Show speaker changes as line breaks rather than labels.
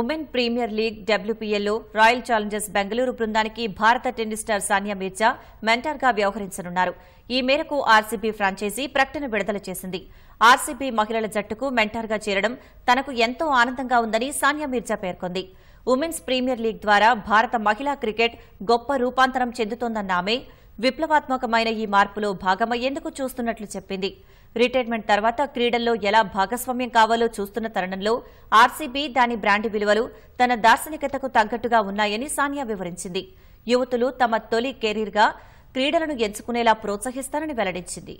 women premier league డబ్ల్యూపీఎల్లో royal challengers Bengaluru బృందానికి భారత టెన్నిస్ స్టార్ సానియా మీర్జా మెంటర్గా వ్యవహరించనున్నారు ఈ మేరకు ఆర్సీబీ ఫ్రాంచైజీ ప్రకటన విడుదల చేసింది ఆర్సీబీ మహిళల జట్టుకు మెంటర్గా చేరడం తనకు ఎంతో ఆనందంగా ఉందని సానియా మీర్జా పేర్కొంది ఉమెన్స్ ప్రీమియర్ లీగ్ ద్వారా భారత మహిళా క్రికెట్ గొప్ప రూపాంతరం చెందుతోందన్న ఆమె విప్లవాత్మకమైన ఈ మార్పులో భాగమయ్యేందుకు చూస్తున్నట్లు చెప్పింది రిటైర్మెంట్ తర్వాత క్రీడల్లో ఎలా భాగస్వామ్యం కావాలో చూస్తున్న తరుణంలో ఆర్సీబీ దాని బ్రాండ్ విలువలు తన దార్శనికతకు తగ్గట్టుగా ఉన్నాయని సానియా వివరించింది యువతులు తమ తొలి కెరీర్గా క్రీడలను ఎంచుకునేలా ప్రోత్సహిస్తారని వెల్లడించింది